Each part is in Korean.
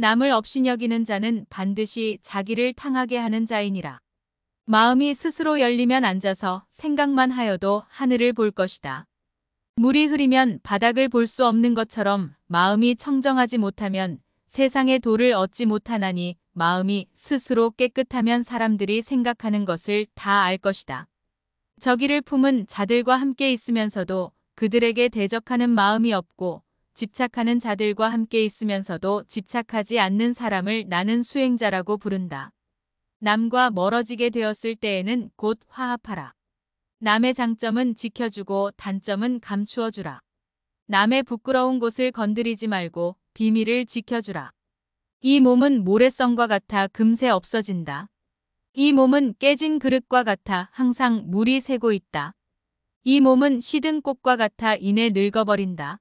남을 없인 여기는 자는 반드시 자기를 탕하게 하는 자이니라. 마음이 스스로 열리면 앉아서 생각만 하여도 하늘을 볼 것이다. 물이 흐리면 바닥을 볼 수 없는 것처럼 마음이 청정하지 못하면 세상의 도를 얻지 못하나니 마음이 스스로 깨끗하면 사람들이 생각하는 것을 다 알 것이다. 저기를 품은 자들과 함께 있으면서도 그들에게 대적하는 마음이 없고 집착하는 자들과 함께 있으면서도 집착하지 않는 사람을 나는 수행자라고 부른다. 남과 멀어지게 되었을 때에는 곧 화합하라. 남의 장점은 지켜주고 단점은 감추어주라. 남의 부끄러운 곳을 건드리지 말고 비밀을 지켜주라. 이 몸은 모래성과 같아 금세 없어진다. 이 몸은 깨진 그릇과 같아 항상 물이 새고 있다. 이 몸은 시든 꽃과 같아 이내 늙어버린다.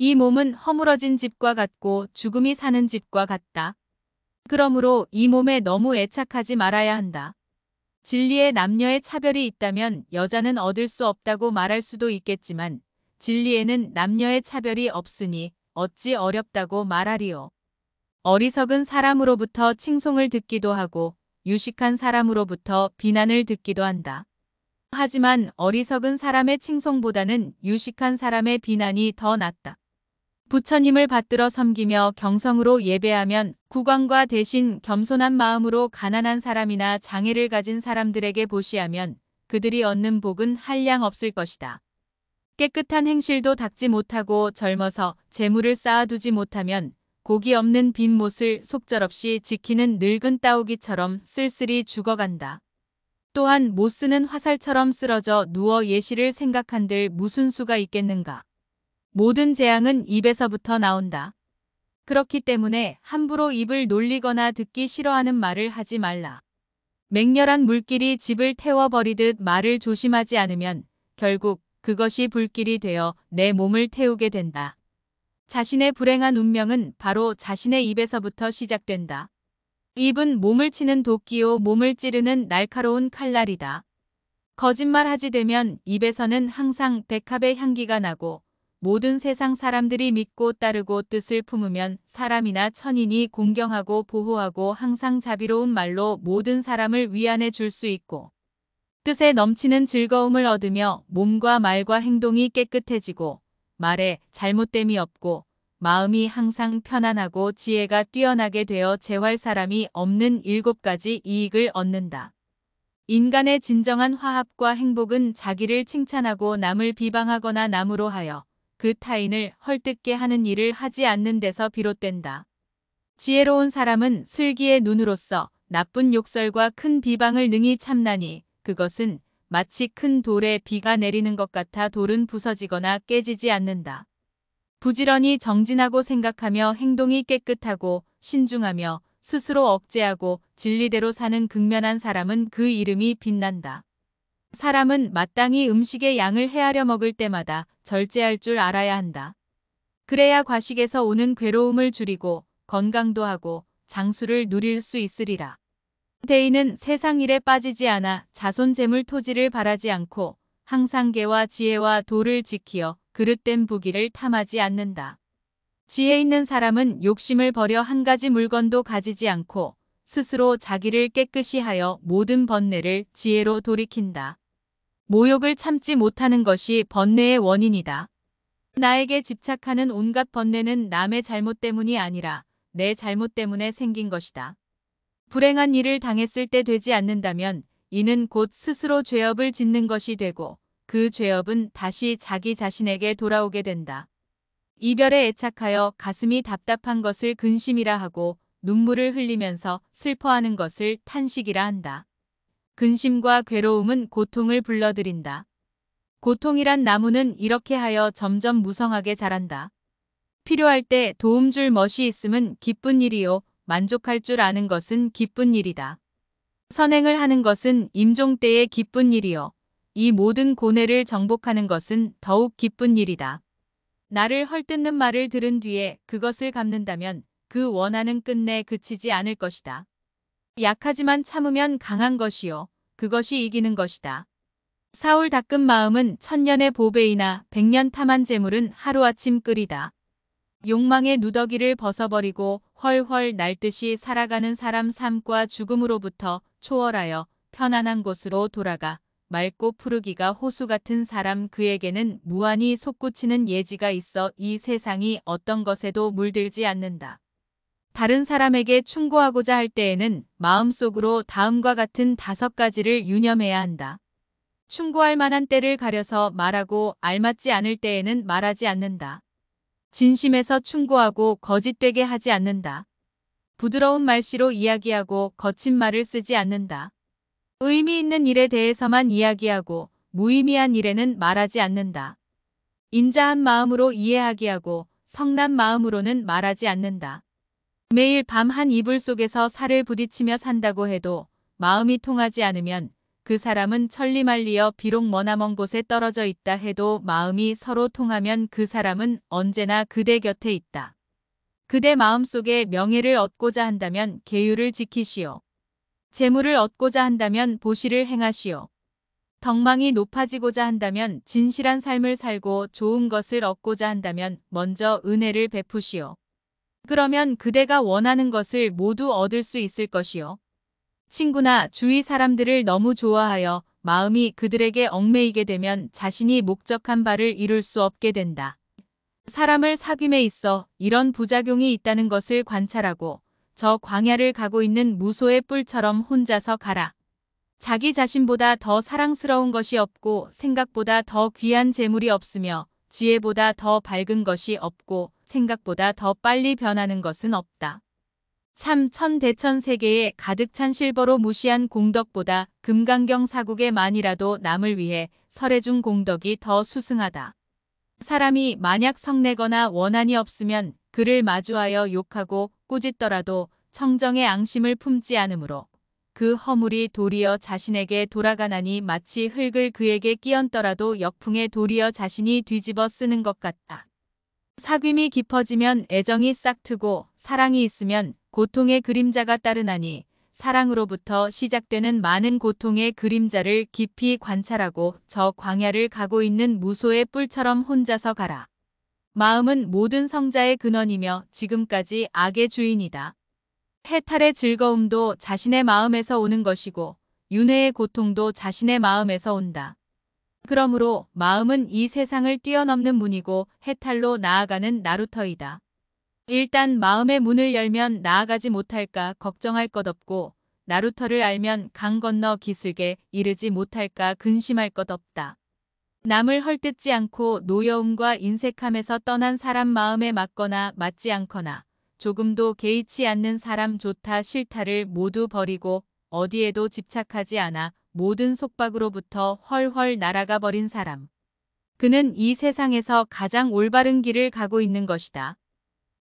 이 몸은 허물어진 집과 같고 죽음이 사는 집과 같다. 그러므로 이 몸에 너무 애착하지 말아야 한다. 진리의 남녀의 차별이 있다면 여자는 얻을 수 없다고 말할 수도 있겠지만 진리에는 남녀의 차별이 없으니 어찌 어렵다고 말하리요. 어리석은 사람으로부터 칭송을 듣기도 하고 유식한 사람으로부터 비난을 듣기도 한다. 하지만 어리석은 사람의 칭송보다는 유식한 사람의 비난이 더 낫다. 부처님을 받들어 섬기며 경성으로 예배하면 국왕과 대신 겸손한 마음으로 가난한 사람이나 장애를 가진 사람들에게 보시하면 그들이 얻는 복은 한량 없을 것이다. 깨끗한 행실도 닦지 못하고 젊어서 재물을 쌓아두지 못하면 고기 없는 빈 못을 속절없이 지키는 늙은 따오기처럼 쓸쓸히 죽어간다. 또한 못 쓰는 화살처럼 쓰러져 누워 예시를 생각한들 무슨 수가 있겠는가. 모든 재앙은 입에서부터 나온다. 그렇기 때문에 함부로 입을 놀리거나 듣기 싫어하는 말을 하지 말라. 맹렬한 물길이 집을 태워버리듯 말을 조심하지 않으면 결국 그것이 불길이 되어 내 몸을 태우게 된다. 자신의 불행한 운명은 바로 자신의 입에서부터 시작된다. 입은 몸을 치는 도끼요 몸을 찌르는 날카로운 칼날이다. 거짓말하지 되면 입에서는 항상 백합의 향기가 나고 모든 세상 사람들이 믿고 따르고 뜻을 품으면 사람이나 천인이 공경하고 보호하고 항상 자비로운 말로 모든 사람을 위안해 줄 수 있고 뜻에 넘치는 즐거움을 얻으며 몸과 말과 행동이 깨끗해지고 말에 잘못됨이 없고 마음이 항상 편안하고 지혜가 뛰어나게 되어 재활 사람이 없는 일곱 가지 이익을 얻는다. 인간의 진정한 화합과 행복은 자기를 칭찬하고 남을 비방하거나 남으로 하여 그 타인을 헐뜯게 하는 일을 하지 않는 데서 비롯된다. 지혜로운 사람은 슬기의 눈으로서 나쁜 욕설과 큰 비방을 능히 참나니 그것은 마치 큰 돌에 비가 내리는 것 같아 돌은 부서지거나 깨지지 않는다. 부지런히 정진하고 생각하며 행동이 깨끗하고 신중하며 스스로 억제하고 진리대로 사는 극면한 사람은 그 이름이 빛난다. 사람은 마땅히 음식의 양을 헤아려 먹을 때마다 절제할 줄 알아야 한다. 그래야 과식에서 오는 괴로움을 줄이고 건강도 하고 장수를 누릴 수 있으리라. 대인은 세상 일에 빠지지 않아 자손 재물 토지를 바라지 않고 항상 개와 지혜와 도를 지키어 그릇된 부귀를 탐하지 않는다. 지혜 있는 사람은 욕심을 버려 한 가지 물건도 가지지 않고 스스로 자기를 깨끗이 하여 모든 번뇌를 지혜로 돌이킨다. 모욕을 참지 못하는 것이 번뇌의 원인이다. 나에게 집착하는 온갖 번뇌는 남의 잘못 때문이 아니라 내 잘못 때문에 생긴 것이다. 불행한 일을 당했을 때 되지 않는다면 이는 곧 스스로 죄업을 짓는 것이 되고 그 죄업은 다시 자기 자신에게 돌아오게 된다. 이별에 애착하여 가슴이 답답한 것을 근심이라 하고 눈물을 흘리면서 슬퍼하는 것을 탄식이라 한다. 근심과 괴로움은 고통을 불러들인다. 고통이란 나무는 이렇게 하여 점점 무성하게 자란다. 필요할 때 도움 줄 멋이 있음은 기쁜 일이요 만족할 줄 아는 것은 기쁜 일이다. 선행을 하는 것은 임종 때의 기쁜 일이요 이 모든 고뇌를 정복하는 것은 더욱 기쁜 일이다. 나를 헐뜯는 말을 들은 뒤에 그것을 갚는다면 그원하는 끝내 그치지 않을 것이다. 약하지만 참으면 강한 것이요. 그것이 이기는 것이다. 사울 닦은 마음은 천년의 보배이나 백년 탐한 재물은 하루아침 끓이다. 욕망의 누더기를 벗어버리고 헐헐 날듯이 살아가는 사람 삶과 죽음으로부터 초월하여 편안한 곳으로 돌아가 맑고 푸르기가 호수 같은 사람 그에게는 무한히 솟구치는 예지가 있어 이 세상이 어떤 것에도 물들지 않는다. 다른 사람에게 충고하고자 할 때에는 마음속으로 다음과 같은 다섯 가지를 유념해야 한다. 충고할 만한 때를 가려서 말하고 알맞지 않을 때에는 말하지 않는다. 진심에서 충고하고 거짓되게 하지 않는다. 부드러운 말씨로 이야기하고 거친 말을 쓰지 않는다. 의미 있는 일에 대해서만 이야기하고 무의미한 일에는 말하지 않는다. 인자한 마음으로 이해하기 하고 성난 마음으로는 말하지 않는다. 매일 밤 한 이불 속에서 살을 부딪히며 산다고 해도 마음이 통하지 않으면 그 사람은 천리말리어 비록 머나먼 곳에 떨어져 있다 해도 마음이 서로 통하면 그 사람은 언제나 그대 곁에 있다. 그대 마음속에 명예를 얻고자 한다면 계율을 지키시오. 재물을 얻고자 한다면 보시를 행하시오. 덕망이 높아지고자 한다면 진실한 삶을 살고 좋은 것을 얻고자 한다면 먼저 은혜를 베푸시오. 그러면 그대가 원하는 것을 모두 얻을 수 있을 것이요. 친구나 주위 사람들을 너무 좋아하여 마음이 그들에게 얽매이게 되면 자신이 목적한 바를 이룰 수 없게 된다. 사람을 사귐에 있어 이런 부작용이 있다는 것을 관찰하고 저 광야를 가고 있는 무소의 뿔처럼 혼자서 가라. 자기 자신보다 더 사랑스러운 것이 없고 생각보다 더 귀한 재물이 없으며 지혜보다 더 밝은 것이 없고 생각보다 더 빨리 변하는 것은 없다. 참 천대천 세계에 가득 찬 실버로 무시한 공덕보다 금강경 사국의만이라도 남을 위해 설해준 공덕이 더 수승하다. 사람이 만약 성내거나 원한이 없으면 그를 마주하여 욕하고 꾸짖더라도 청정의 앙심을 품지 않으므로 그 허물이 도리어 자신에게 돌아가나니 마치 흙을 그에게 끼얹더라도 역풍에 도리어 자신이 뒤집어 쓰는 것 같다. 사귐이 깊어지면 애정이 싹트고 사랑이 있으면 고통의 그림자가 따르나니 사랑으로부터 시작되는 많은 고통의 그림자를 깊이 관찰하고 저 광야를 가고 있는 무소의 뿔처럼 혼자서 가라. 마음은 모든 성자의 근원이며 지금까지 악의 주인이다. 해탈의 즐거움도 자신의 마음에서 오는 것이고 윤회의 고통도 자신의 마음에서 온다. 그러므로 마음은 이 세상을 뛰어넘는 문이고 해탈로 나아가는 나루터이다. 일단 마음의 문을 열면 나아가지 못할까 걱정할 것 없고 나루터를 알면 강 건너 기슭에 이르지 못할까 근심할 것 없다. 남을 헐뜯지 않고 노여움과 인색함에서 떠난 사람 마음에 맞거나 맞지 않거나 조금도 개의치 않는 사람 좋다 싫다를 모두 버리고 어디에도 집착하지 않아 모든 속박으로부터 헐헐 날아가 버린 사람. 그는 이 세상에서 가장 올바른 길을 가고 있는 것이다.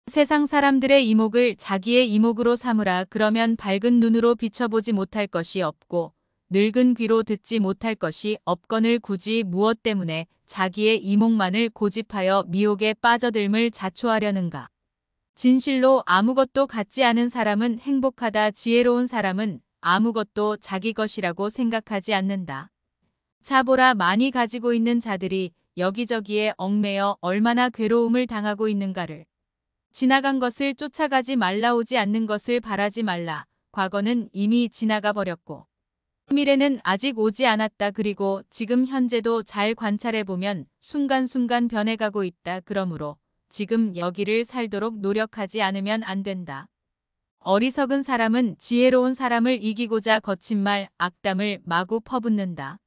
세상 사람들의 이목을 자기의 이목으로 삼으라 그러면 밝은 눈으로 비춰보지 못할 것이 없고 늙은 귀로 듣지 못할 것이 없건을 굳이 무엇 때문에 자기의 이목만을 고집하여 미혹에 빠져들을 자초하려는가. 진실로 아무것도 갖지 않은 사람은 행복하다 지혜로운 사람은 아무것도 자기 것이라고 생각하지 않는다. 차보라 많이 가지고 있는 자들이 여기저기에 얽매여 얼마나 괴로움을 당하고 있는가를. 지나간 것을 쫓아가지 말라 오지 않는 것을 바라지 말라. 과거는 이미 지나가 버렸고. 미래는 아직 오지 않았다 그리고 지금 현재도 잘 관찰해보면 순간순간 변해가고 있다 그러므로 지금 여기를 살도록 노력하지 않으면 안 된다. 어리석은 사람은 지혜로운 사람을 이기고자 거친 말, 악담을 마구 퍼붓는다.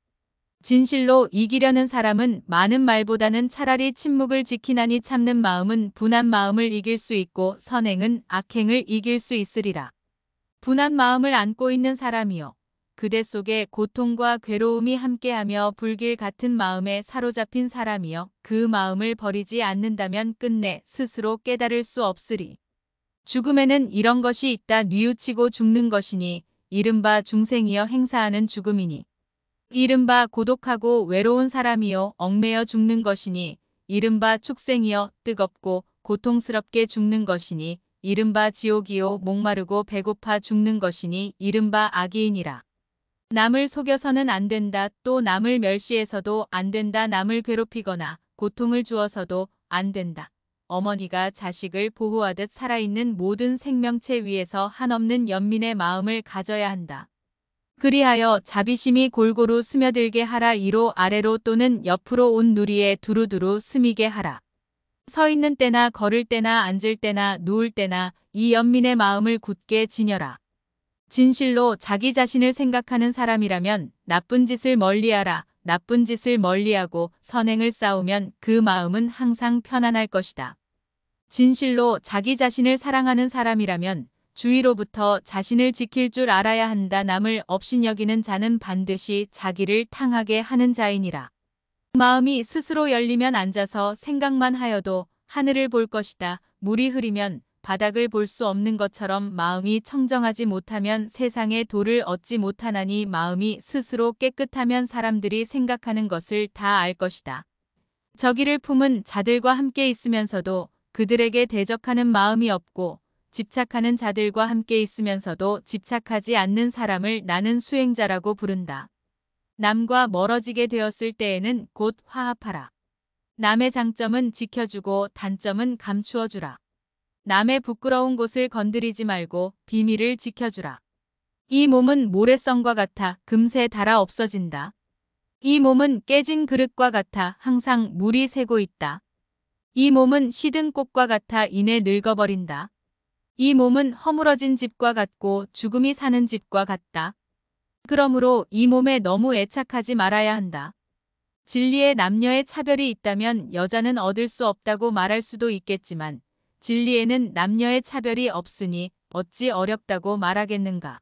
진실로 이기려는 사람은 많은 말보다는 차라리 침묵을 지키나니 참는 마음은 분한 마음을 이길 수 있고 선행은 악행을 이길 수 있으리라. 분한 마음을 안고 있는 사람이요. 그대 속에 고통과 괴로움이 함께하며 불길 같은 마음에 사로잡힌 사람이여 그 마음을 버리지 않는다면 끝내 스스로 깨달을 수 없으리. 죽음에는 이런 것이 있다 뉘우치고 죽는 것이니 이른바 중생이여 행사하는 죽음이니 이른바 고독하고 외로운 사람이여 얽매여 죽는 것이니 이른바 축생이여 뜨겁고 고통스럽게 죽는 것이니 이른바 지옥이요 목마르고 배고파 죽는 것이니 이른바 악이니라. 남을 속여서는 안 된다. 또 남을 멸시해서도 안 된다. 남을 괴롭히거나 고통을 주어서도 안 된다. 어머니가 자식을 보호하듯 살아있는 모든 생명체 위에서 한없는 연민의 마음을 가져야 한다. 그리하여 자비심이 골고루 스며들게 하라 이로 아래로 또는 옆으로 온 누리에 두루두루 스미게 하라. 서 있는 때나 걸을 때나 앉을 때나 누울 때나 이 연민의 마음을 굳게 지녀라. 진실로 자기 자신을 생각하는 사람이라면 나쁜 짓을 멀리하라, 나쁜 짓을 멀리하고 선행을 쌓으면 그 마음은 항상 편안할 것이다. 진실로 자기 자신을 사랑하는 사람이라면 주위로부터 자신을 지킬 줄 알아야 한다 남을 업신여기는 자는 반드시 자기를 탕하게 하는 자이니라. 마음이 스스로 열리면 앉아서 생각만 하여도 하늘을 볼 것이다. 물이 흐리면 바닥을 볼 수 없는 것처럼 마음이 청정하지 못하면 세상에 도를 얻지 못하나니 마음이 스스로 깨끗하면 사람들이 생각하는 것을 다 알 것이다. 저기를 품은 자들과 함께 있으면서도 그들에게 대적하는 마음이 없고 집착하는 자들과 함께 있으면서도 집착하지 않는 사람을 나는 수행자라고 부른다. 남과 멀어지게 되었을 때에는 곧 화합하라. 남의 장점은 지켜주고 단점은 감추어주라. 남의 부끄러운 곳을 건드리지 말고 비밀을 지켜주라. 이 몸은 모래성과 같아 금세 닳아 없어진다. 이 몸은 깨진 그릇과 같아 항상 물이 새고 있다. 이 몸은 시든 꽃과 같아 인해 늙어버린다. 이 몸은 허물어진 집과 같고 죽음이 사는 집과 같다. 그러므로 이 몸에 너무 애착하지 말아야 한다. 진리에 남녀의 차별이 있다면 여자는 얻을 수 없다고 말할 수도 있겠지만 진리에는 남녀의 차별이 없으니 어찌 어렵다고 말하겠는가.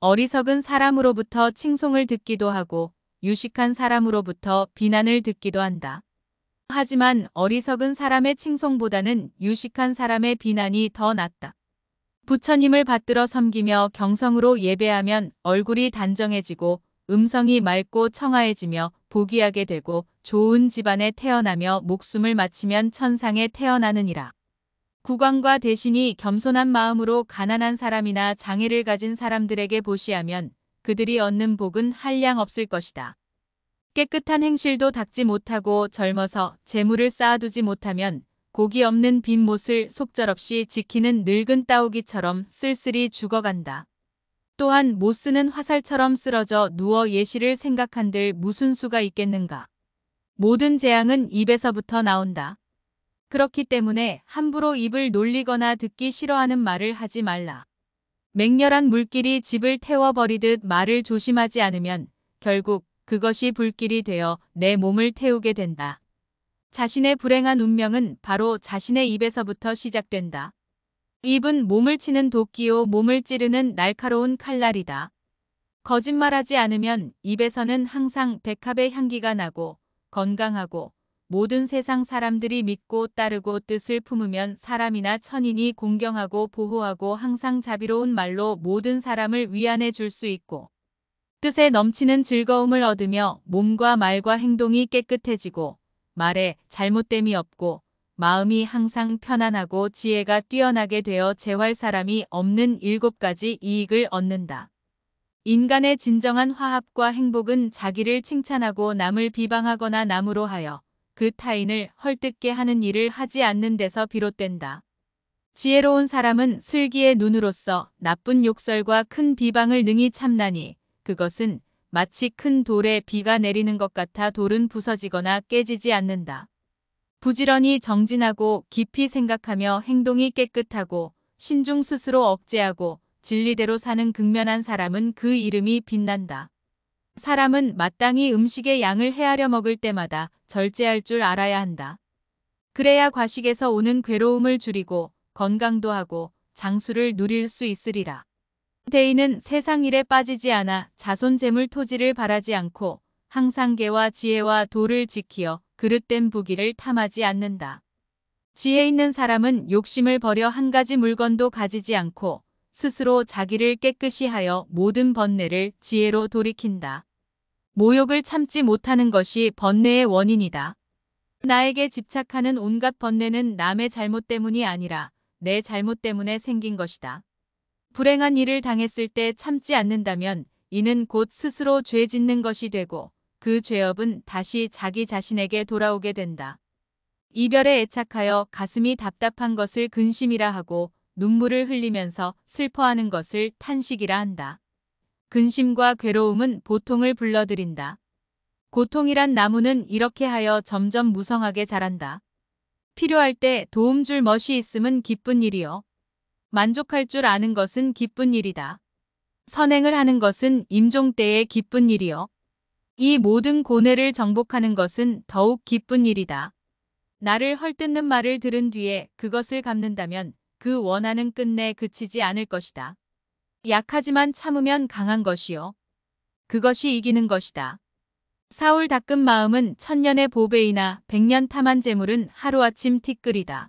어리석은 사람으로부터 칭송을 듣기도 하고 유식한 사람으로부터 비난을 듣기도 한다. 하지만 어리석은 사람의 칭송보다는 유식한 사람의 비난이 더 낫다. 부처님을 받들어 섬기며 경성으로 예배하면 얼굴이 단정해지고 음성이 맑고 청아해지며 복이하게 되고 좋은 집안에 태어나며 목숨을 마치면 천상에 태어나느니라. 국왕과 대신이 겸손한 마음으로 가난한 사람이나 장애를 가진 사람들에게 보시하면 그들이 얻는 복은 한량 없을 것이다. 깨끗한 행실도 닦지 못하고 젊어서 재물을 쌓아두지 못하면 고기 없는 빈 못을 속절없이 지키는 늙은 따오기처럼 쓸쓸히 죽어간다. 또한 못 쓰는 화살처럼 쓰러져 누워 예시를 생각한들 무슨 수가 있겠는가. 모든 재앙은 입에서부터 나온다. 그렇기 때문에 함부로 입을 놀리거나 듣기 싫어하는 말을 하지 말라. 맹렬한 물길이 집을 태워버리듯 말을 조심하지 않으면 결국 그것이 불길이 되어 내 몸을 태우게 된다. 자신의 불행한 운명은 바로 자신의 입에서부터 시작된다. 입은 몸을 치는 도끼요 몸을 찌르는 날카로운 칼날이다. 거짓말하지 않으면 입에서는 항상 백합의 향기가 나고 건강하고 모든 세상 사람들이 믿고 따르고 뜻을 품으면 사람이나 천인이 공경하고 보호하고 항상 자비로운 말로 모든 사람을 위안해 줄 수 있고 뜻에 넘치는 즐거움을 얻으며 몸과 말과 행동이 깨끗해지고 말에 잘못됨이 없고 마음이 항상 편안하고 지혜가 뛰어나게 되어 재활 사람이 없는 일곱 가지 이익을 얻는다. 인간의 진정한 화합과 행복은 자기를 칭찬하고 남을 비방하거나 남으로 하여 그 타인을 헐뜯게 하는 일을 하지 않는 데서 비롯된다. 지혜로운 사람은 슬기의 눈으로서 나쁜 욕설과 큰 비방을 능히 참나니 그것은 마치 큰 돌에 비가 내리는 것 같아 돌은 부서지거나 깨지지 않는다. 부지런히 정진하고 깊이 생각하며 행동이 깨끗하고 신중 스스로 억제하고 진리대로 사는 극면한 사람은 그 이름이 빛난다. 사람은 마땅히 음식의 양을 헤아려 먹을 때마다 절제할 줄 알아야 한다. 그래야 과식에서 오는 괴로움을 줄이고 건강도 하고 장수를 누릴 수 있으리라. 대인은 세상 일에 빠지지 않아 자손 재물 토지를 바라지 않고 항상 개와 지혜와 도를 지키어 그릇된 부기를 탐하지 않는다. 지혜 있는 사람은 욕심을 버려 한 가지 물건도 가지지 않고 스스로 자기를 깨끗이 하여 모든 번뇌를 지혜로 돌이킨다. 모욕을 참지 못하는 것이 번뇌의 원인이다. 나에게 집착하는 온갖 번뇌는 남의 잘못 때문이 아니라 내 잘못 때문에 생긴 것이다. 불행한 일을 당했을 때 참지 않는다면 이는 곧 스스로 죄 짓는 것이 되고 그 죄업은 다시 자기 자신에게 돌아오게 된다. 이별에 애착하여 가슴이 답답한 것을 근심이라 하고 눈물을 흘리면서 슬퍼하는 것을 탄식이라 한다. 근심과 괴로움은 보통을 불러들인다. 고통이란 나무는 이렇게 하여 점점 무성하게 자란다. 필요할 때 도움 줄 멋이 있음은 기쁜 일이요. 만족할 줄 아는 것은 기쁜 일이다. 선행을 하는 것은 임종 때의 기쁜 일이요. 이 모든 고뇌를 정복하는 것은 더욱 기쁜 일이다. 나를 헐뜯는 말을 들은 뒤에 그것을 갚는다면 그 원하는 끝내 그치지 않을 것이다. 약하지만 참으면 강한 것이요. 그것이 이기는 것이다. 사울 닦은 마음은 천년의 보배이나 백년 탐한 재물은 하루아침 티끌이다.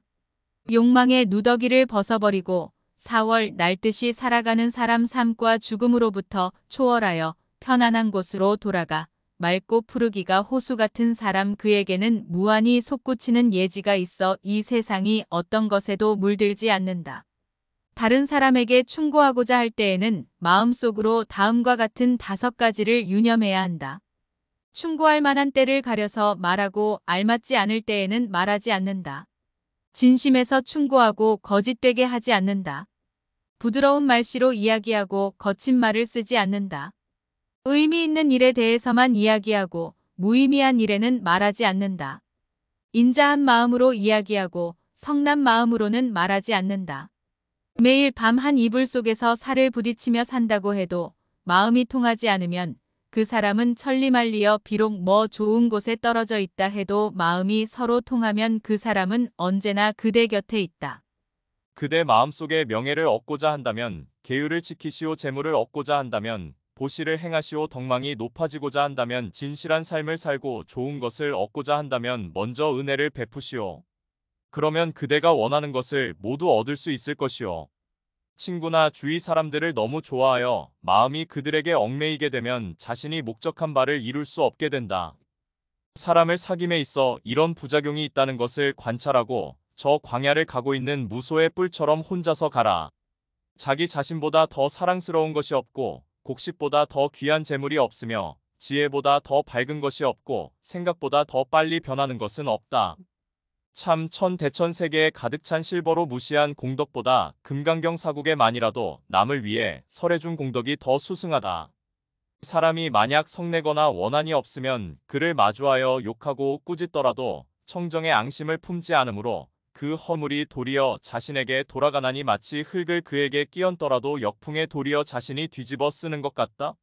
욕망의 누더기를 벗어버리고 4월 날듯이 살아가는 사람 삶과 죽음으로부터 초월하여 편안한 곳으로 돌아가 맑고 푸르기가 호수 같은 사람 그에게는 무한히 솟구치는 예지가 있어 이 세상이 어떤 것에도 물들지 않는다. 다른 사람에게 충고하고자 할 때에는 마음속으로 다음과 같은 다섯 가지를 유념해야 한다. 충고할 만한 때를 가려서 말하고 알맞지 않을 때에는 말하지 않는다. 진심에서 충고하고 거짓되게 하지 않는다. 부드러운 말씨로 이야기하고 거친 말을 쓰지 않는다. 의미 있는 일에 대해서만 이야기하고 무의미한 일에는 말하지 않는다. 인자한 마음으로 이야기하고 성난 마음으로는 말하지 않는다. 매일 밤 한 이불 속에서 살을 부딪히며 산다고 해도 마음이 통하지 않으면 그 사람은 천리말리여 비록 뭐 좋은 곳에 떨어져 있다 해도 마음이 서로 통하면 그 사람은 언제나 그대 곁에 있다. 그대 마음속에 명예를 얻고자 한다면 계율을 지키시오 재물을 얻고자 한다면 보시를 행하시오 덕망이 높아지고자 한다면 진실한 삶을 살고 좋은 것을 얻고자 한다면 먼저 은혜를 베푸시오. 그러면 그대가 원하는 것을 모두 얻을 수 있을 것이요. 친구나 주위 사람들을 너무 좋아하여 마음이 그들에게 얽매이게 되면 자신이 목적한 바를 이룰 수 없게 된다. 사람을 사귐에 있어 이런 부작용이 있다는 것을 관찰하고 저 광야를 가고 있는 무소의 뿔처럼 혼자서 가라. 자기 자신보다 더 사랑스러운 것이 없고 곡식보다 더 귀한 재물이 없으며 지혜보다 더 밝은 것이 없고 생각보다 더 빨리 변하는 것은 없다. 참 천대천 세계에 가득 찬 실버로 무시한 공덕보다 금강경 사국의 만이라도 남을 위해 설해준 공덕이 더 수승하다. 사람이 만약 성내거나 원한이 없으면 그를 마주하여 욕하고 꾸짖더라도 청정의 앙심을 품지 않으므로 그 허물이 도리어 자신에게 돌아가나니 마치 흙을 그에게 끼얹더라도 역풍에 도리어 자신이 뒤집어 쓰는 것 같다?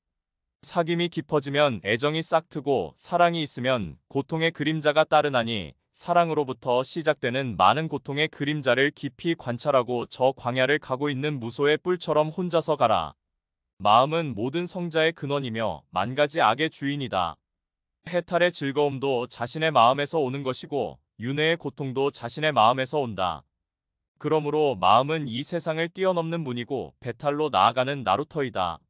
사귐이 깊어지면 애정이 싹트고 사랑이 있으면 고통의 그림자가 따르나니 사랑으로부터 시작되는 많은 고통의 그림자를 깊이 관찰하고 저 광야를 가고 있는 무소의 뿔처럼 혼자서 가라. 마음은 모든 성자의 근원이며 만가지 악의 주인이다. 해탈의 즐거움도 자신의 마음에서 오는 것이고 윤회의 고통도 자신의 마음에서 온다. 그러므로 마음은 이 세상을 뛰어넘는 문이고 배탈로 나아가는 나루터이다.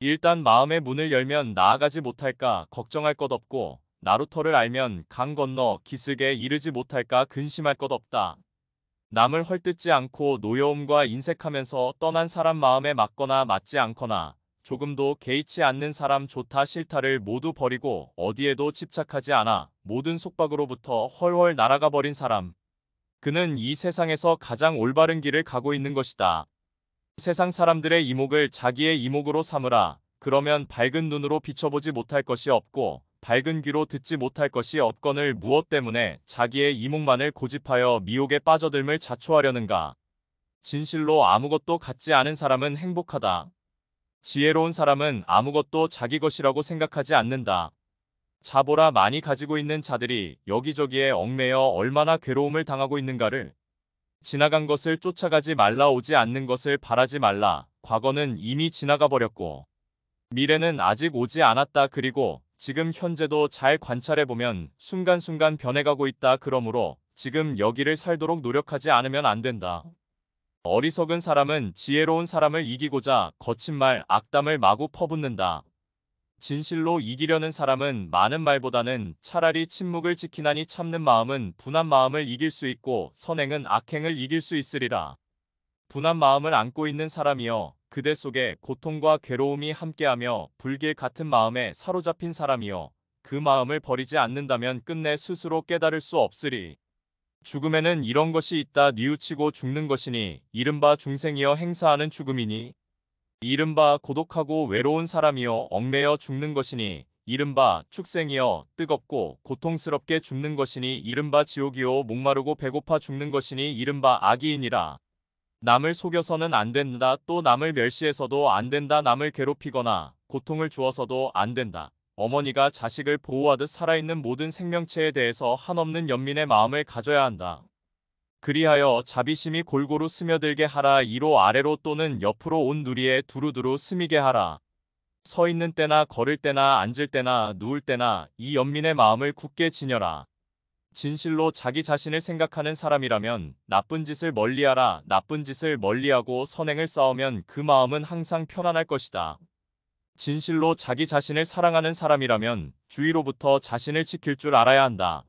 일단 마음의 문을 열면 나아가지 못할까 걱정할 것 없고 나루터를 알면 강 건너 기슭에 이르지 못할까 근심할 것 없다. 남을 헐뜯지 않고 노여움과 인색하면서 떠난 사람 마음에 맞거나 맞지 않거나 조금도 개의치 않는 사람 좋다 싫다를 모두 버리고 어디에도 집착하지 않아 모든 속박으로부터 헐헐 날아가 버린 사람. 그는 이 세상에서 가장 올바른 길을 가고 있는 것이다. 세상 사람들의 이목을 자기의 이목으로 삼으라. 그러면 밝은 눈으로 비춰보지 못할 것이 없고 밝은 귀로 듣지 못할 것이 없건을 무엇 때문에 자기의 이목만을 고집하여 미혹에 빠져들을 자초하려는가. 진실로 아무것도 갖지 않은 사람은 행복하다. 지혜로운 사람은 아무것도 자기 것이라고 생각하지 않는다. 자보라 많이 가지고 있는 자들이 여기저기에 얽매여 얼마나 괴로움을 당하고 있는가를 지나간 것을 쫓아가지 말라 오지 않는 것을 바라지 말라 과거는 이미 지나가 버렸고 미래는 아직 오지 않았다 그리고 지금 현재도 잘 관찰해보면 순간순간 변해가고 있다. 그러므로 지금 여기를 살도록 노력하지 않으면 안 된다. 어리석은 사람은 지혜로운 사람을 이기고자 거친 말, 악담을 마구 퍼붓는다. 진실로 이기려는 사람은 많은 말보다는 차라리 침묵을 지키나니 참는 마음은 분한 마음을 이길 수 있고 선행은 악행을 이길 수 있으리라. 분한 마음을 안고 있는 사람이여 그대 속에 고통과 괴로움이 함께하며 불길 같은 마음에 사로잡힌 사람이요그 마음을 버리지 않는다면 끝내 스스로 깨달을 수 없으리. 죽음에는 이런 것이 있다 뉘우치고 죽는 것이니 이른바 중생이여 행사하는 죽음이니 이른바 고독하고 외로운 사람이여 얽매여 죽는 것이니 이른바 축생이여 뜨겁고 고통스럽게 죽는 것이니 이른바 지옥이요 목마르고 배고파 죽는 것이니 이른바 악이니라 남을 속여서는 안 된다. 또 남을 멸시해서도 안 된다. 남을 괴롭히거나 고통을 주어서도 안 된다. 어머니가 자식을 보호하듯 살아있는 모든 생명체에 대해서 한없는 연민의 마음을 가져야 한다. 그리하여 자비심이 골고루 스며들게 하라. 이로 아래로 또는 옆으로 온 누리에 두루두루 스미게 하라. 서 있는 때나 걸을 때나 앉을 때나 누울 때나 이 연민의 마음을 굳게 지녀라. 진실로 자기 자신을 생각하는 사람이라면 나쁜 짓을 멀리하라 나쁜 짓을 멀리하고 선행을 쌓으면 그 마음은 항상 편안할 것이다. 진실로 자기 자신을 사랑하는 사람이라면 주위로부터 자신을 지킬 줄 알아야 한다.